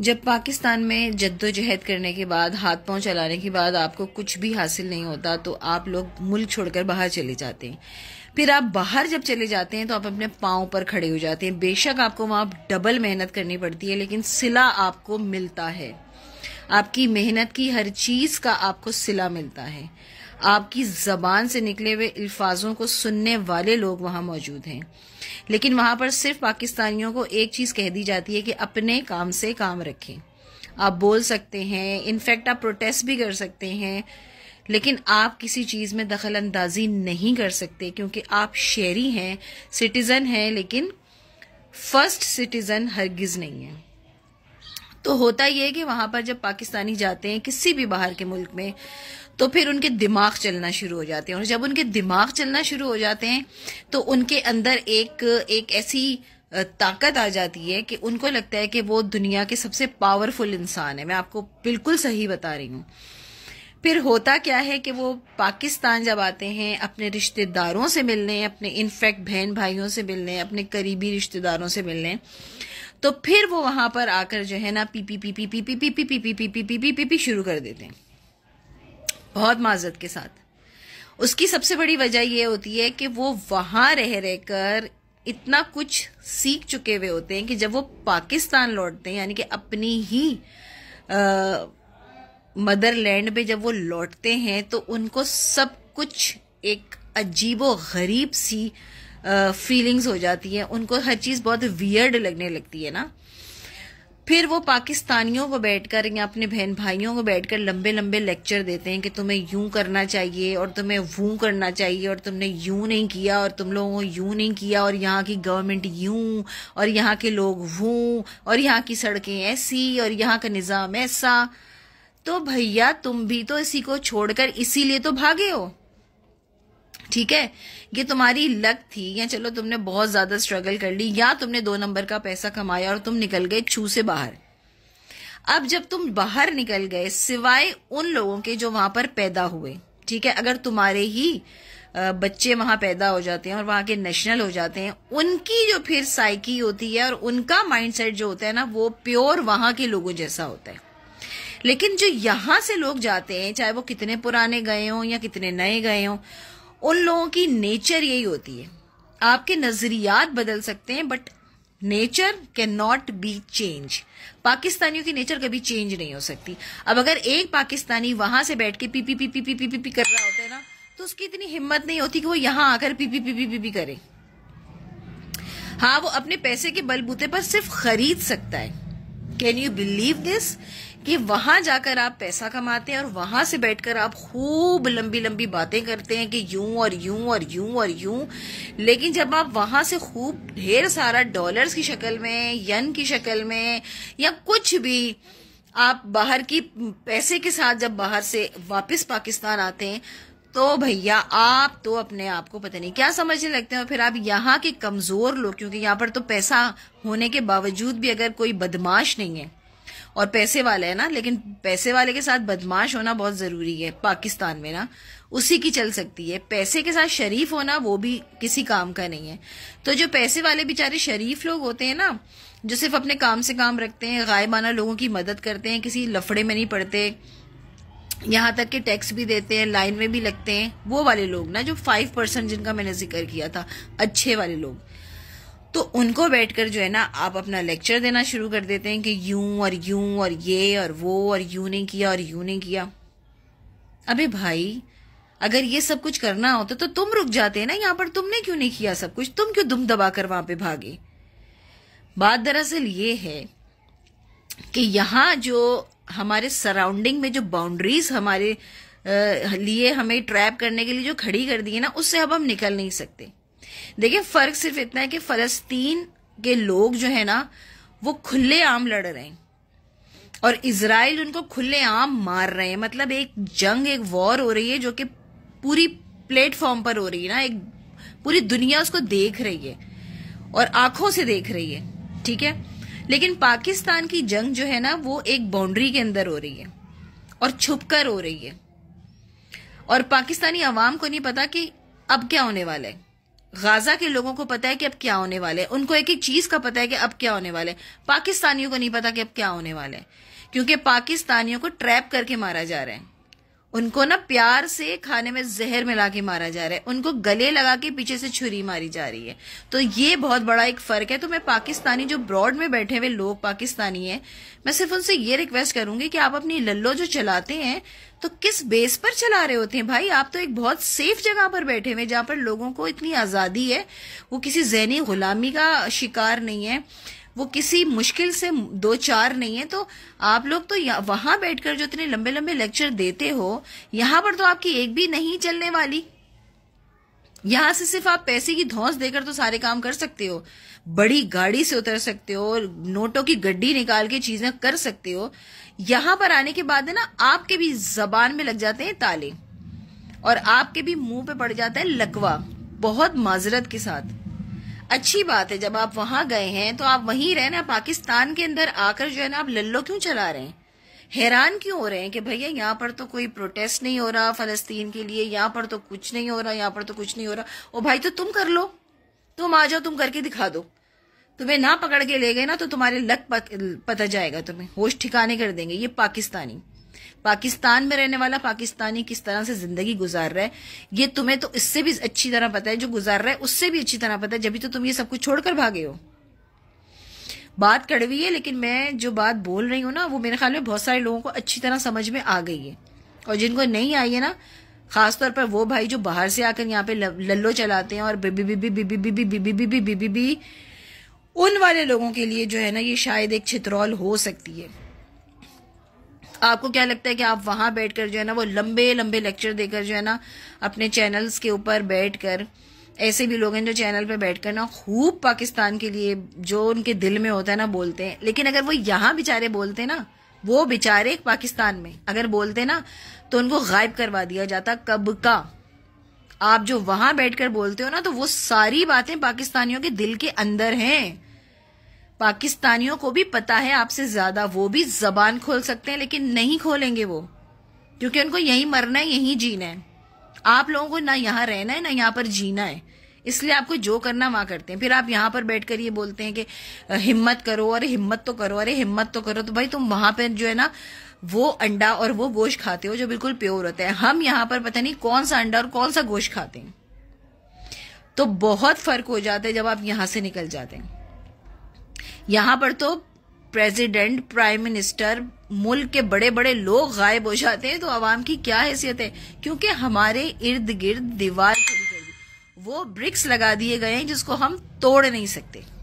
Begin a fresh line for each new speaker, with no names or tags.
जब पाकिस्तान में जद्दोजहद करने के बाद हाथ पांव चलाने के बाद आपको कुछ भी हासिल नहीं होता तो आप लोग मुल्क छोड़कर बाहर चले जाते हैं फिर आप बाहर जब चले जाते हैं तो आप अपने पांव पर खड़े हो जाते हैं बेशक आपको वहां डबल मेहनत करनी पड़ती है लेकिन सिला आपको मिलता है आपकी मेहनत की हर चीज़ का आपको सिला मिलता है आपकी ज़बान से निकले हुए अल्फाजों को सुनने वाले लोग वहां मौजूद हैं लेकिन वहां पर सिर्फ पाकिस्तानियों को एक चीज़ कह दी जाती है कि अपने काम से काम रखें आप बोल सकते हैं इनफैक्ट आप प्रोटेस्ट भी कर सकते हैं लेकिन आप किसी चीज़ में दखल अंदाजी नहीं कर सकते क्योंकि आप शहरी हैं सिटीज़न हैं लेकिन फर्स्ट सिटीज़न हरगिज़ नहीं है तो होता यह है कि वहां पर जब पाकिस्तानी जाते हैं किसी भी बाहर के मुल्क में तो फिर उनके दिमाग चलना शुरू हो जाते हैं और जब उनके दिमाग चलना शुरू हो जाते हैं तो उनके अंदर एक एक ऐसी ताकत आ जाती है कि उनको लगता है कि वो दुनिया के सबसे पावरफुल इंसान है मैं आपको बिल्कुल सही बता रही हूँ फिर होता क्या है कि वो पाकिस्तान जब आते हैं अपने रिश्तेदारों से मिलने अपने इनफैक्ट बहन भाइयों से मिलने अपने करीबी रिश्तेदारों से मिलने तो फिर वो वहां पर आकर जो है ना पी पी पी पी पी पी पी पी पी पी पी पी पी पी पी शुरू कर देते हैं बहुत माजत के साथ उसकी सबसे बड़ी वजह यह होती है कि वो वहां रह रहकर इतना कुछ सीख चुके हुए होते हैं कि जब वो पाकिस्तान लौटते हैं यानी कि अपनी ही मदरलैंड में जब वो लौटते हैं तो उनको सब कुछ एक अजीबो गरीब सी फीलिंग्स हो जाती है उनको हर चीज़ बहुत वियर्ड लगने लगती है ना फिर वो पाकिस्तानियों को बैठकर या अपने बहन भाइयों को बैठकर लंबे लंबे लेक्चर देते हैं कि तुम्हें यूं करना चाहिए और तुम्हें वू करना चाहिए और तुमने यूं नहीं किया और तुम लोगों को यूं नहीं किया और यहाँ की गवर्नमेंट यूं और यहाँ के लोग वू और यहाँ की सड़कें ऐसी और यहाँ का निज़ाम ऐसा तो भैया तुम भी तो इसी को छोड़कर इसीलिए तो भागे हो ठीक है ये तुम्हारी लक थी या चलो तुमने बहुत ज्यादा स्ट्रगल कर ली या तुमने दो नंबर का पैसा कमाया और तुम निकल गए छू से बाहर अब जब तुम बाहर निकल गए सिवाय उन लोगों के जो वहां पर पैदा हुए ठीक है अगर तुम्हारे ही बच्चे वहां पैदा हो जाते हैं और वहां के नेशनल हो जाते हैं उनकी जो फिर साइकी होती है और उनका माइंडसेट जो होता है ना वो प्योर वहां के लोगों जैसा होता है लेकिन जो यहां से लोग जाते हैं चाहे वो कितने पुराने गए हों या कितने नए गए हों उन लोगों की नेचर यही होती है आपके नजरियात बदल सकते हैं but nature can not be change पाकिस्तानियों की नेचर कभी चेंज नहीं हो सकती अब अगर एक पाकिस्तानी वहां से बैठ के पीपी पी पी पी कर रहा होता है ना तो उसकी इतनी हिम्मत नहीं होती कि वो यहां आकर पी पी पी करे हाँ वो अपने पैसे के बलबूते पर सिर्फ खरीद सकता है कैन यू बिलीव दिस कि वहां जाकर आप पैसा कमाते हैं और वहां से बैठकर आप खूब लंबी लंबी बातें करते हैं कि यूं और यूं और यूं और यूं लेकिन जब आप वहां से खूब ढेर सारा डॉलर्स की शक्ल में यन की शक्ल में या कुछ भी आप बाहर की पैसे के साथ जब बाहर से वापस पाकिस्तान आते हैं तो भैया आप तो अपने आप को पता नहीं क्या समझने लगते हैं और फिर आप यहाँ के कमजोर लोग क्योंकि यहाँ पर तो पैसा होने के बावजूद भी अगर कोई बदमाश नहीं है और पैसे वाले है ना लेकिन पैसे वाले के साथ बदमाश होना बहुत जरूरी है पाकिस्तान में ना उसी की चल सकती है पैसे के साथ शरीफ होना वो भी किसी काम का नहीं है तो जो पैसे वाले बेचारे शरीफ लोग होते हैं ना जो सिर्फ अपने काम से काम रखते हैं गायबाना लोगों की मदद करते हैं किसी लफड़े में नहीं पड़ते यहाँ तक के टैक्स भी देते हैं लाइन में भी लगते हैं वो वाले लोग ना जो फाइव परसेंट जिनका मैंने जिक्र किया था अच्छे वाले लोग तो उनको बैठकर जो है ना आप अपना लेक्चर देना शुरू कर देते हैं कि यूं और यूं और ये और वो और यू ने किया और यू ने किया अबे भाई अगर ये सब कुछ करना होता तो तुम रुक जाते हैं ना यहाँ पर तुमने क्यों नहीं किया सब कुछ तुम क्यों दुम दबा कर वहां पे भागे बात दरअसल ये है कि यहाँ जो हमारे सराउंडिंग में जो बाउंड्रीज हमारे लिए हमें ट्रैप करने के लिए जो खड़ी कर दी है ना उससे अब हम निकल नहीं सकते देखिए फर्क सिर्फ इतना है कि फलस्तीन के लोग जो है ना वो खुले आम लड़ रहे हैं और इसराइल उनको खुले आम मार रहे हैं मतलब एक जंग एक वॉर हो रही है जो कि पूरी प्लेटफॉर्म पर हो रही है ना एक पूरी दुनिया उसको देख रही है और आंखों से देख रही है ठीक है लेकिन पाकिस्तान की जंग जो है ना वो एक बाउंड्री के अंदर हो रही है और छुपकर हो रही है और पाकिस्तानी अवाम को नहीं पता कि अब क्या होने वाला है गाजा के लोगों को पता है कि अब क्या होने वाले है उनको एक एक चीज का पता है कि अब क्या होने वाले है पाकिस्तानियों को नहीं पता कि अब क्या होने वाला है क्योंकि पाकिस्तानियों को ट्रैप करके मारा जा रहा है उनको ना प्यार से खाने में जहर मिला के मारा जा रहा है उनको गले लगा के पीछे से छुरी मारी जा रही है तो ये बहुत बड़ा एक फर्क है तो मैं पाकिस्तानी जो ब्रॉड में बैठे हुए लोग पाकिस्तानी हैं मैं सिर्फ उनसे ये रिक्वेस्ट करूंगी कि आप अपनी लल्लो जो चलाते हैं तो किस बेस पर चला रहे होते हैं भाई आप तो एक बहुत सेफ जगह पर बैठे हुए जहां पर लोगों को इतनी आजादी है वो किसी जहनी गुलामी का शिकार नहीं है वो किसी मुश्किल से दो चार नहीं है तो आप लोग तो वहां बैठकर जो इतने लंबे लंबे लेक्चर देते हो यहां पर तो आपकी एक भी नहीं चलने वाली यहां से सिर्फ आप पैसे की धौस देकर तो सारे काम कर सकते हो बड़ी गाड़ी से उतर सकते हो नोटों की गड्डी निकाल के चीजें कर सकते हो यहां पर आने के बाद है ना आपके भी जबान में लग जाते हैं ताले और आपके भी मुंह पे पड़ जाता है लकवा बहुत माजरत के साथ अच्छी बात है जब आप वहां गए हैं तो आप वहीं रहे ना पाकिस्तान के अंदर आकर जो है ना आप लल्लो क्यों चला रहे हैं हैरान क्यों हो रहे हैं कि भैया यहाँ पर तो कोई प्रोटेस्ट नहीं हो रहा फलस्तीन के लिए यहाँ पर तो कुछ नहीं हो रहा यहाँ पर तो कुछ नहीं हो रहा ओ भाई तो तुम कर लो तुम आ जाओ तुम करके दिखा दो तुम्हें ना पकड़ के ले गए ना तो तुम्हारे लक पता जाएगा तुम्हें होश ठिकाने कर देंगे ये पाकिस्तानी पाकिस्तान में रहने वाला पाकिस्तानी किस तरह से जिंदगी गुजार रहा है ये तुम्हें तो इससे भी अच्छी तरह पता है जो गुजार रहा है उससे भी अच्छी तरह पता है जब तो तुम ये सब कुछ छोड़कर भागे हो बात कड़वी है लेकिन मैं जो बात बोल रही हूँ ना वो मेरे ख्याल में बहुत सारे लोगों को अच्छी तरह समझ में आ गई है और जिनको नहीं आई है ना खासतौर पर वो भाई जो बाहर से आकर यहाँ पे लल्लो चलाते हैं और बीबी बीबी बीबी बीबी बीबी बीबी बीबी बीबी उन वाले लोगों के लिए जो है ना ये शायद एक छित्रौल हो सकती है आपको क्या लगता है कि आप वहां बैठकर जो है ना वो लंबे लंबे लेक्चर देकर जो है ना अपने चैनल्स के ऊपर बैठकर ऐसे भी लोग हैं जो चैनल पर बैठकर ना खूब पाकिस्तान के लिए जो उनके दिल में होता है ना बोलते हैं लेकिन अगर वो यहाँ बेचारे बोलते हैं ना वो बेचारे पाकिस्तान में अगर बोलते ना तो उनको गायब करवा दिया जाता कब का आप जो वहां बैठकर बोलते हो ना तो वो सारी बातें पाकिस्तानियों के दिल के अंदर हैं पाकिस्तानियों को भी पता है आपसे ज्यादा वो भी जबान खोल सकते हैं लेकिन नहीं खोलेंगे वो क्योंकि उनको यहीं मरना है यहीं जीना है आप लोगों को ना यहाँ रहना है ना यहाँ पर जीना है इसलिए आपको जो करना वहां करते हैं फिर आप यहाँ पर बैठकर ये बोलते हैं कि हिम्मत करो अरे हिम्मत तो करो अरे हिम्मत तो करो तो भाई तुम वहां पर जो है ना वो अंडा और वो गोश्त खाते हो जो बिल्कुल प्योर होता है हम यहाँ पर पता नहीं कौन सा अंडा और कौन सा गोश्त खाते हैं तो बहुत फर्क हो जाता है जब आप यहां से निकल जाते हैं यहाँ पर तो प्रेसिडेंट प्राइम मिनिस्टर मुल्क के बड़े बड़े लोग गायब हो जाते हैं तो आवाम की क्या हैसियत है क्योंकि हमारे इर्द गिर्द दीवार खड़ी गई वो ब्रिक्स लगा दिए गए हैं जिसको हम तोड़ नहीं सकते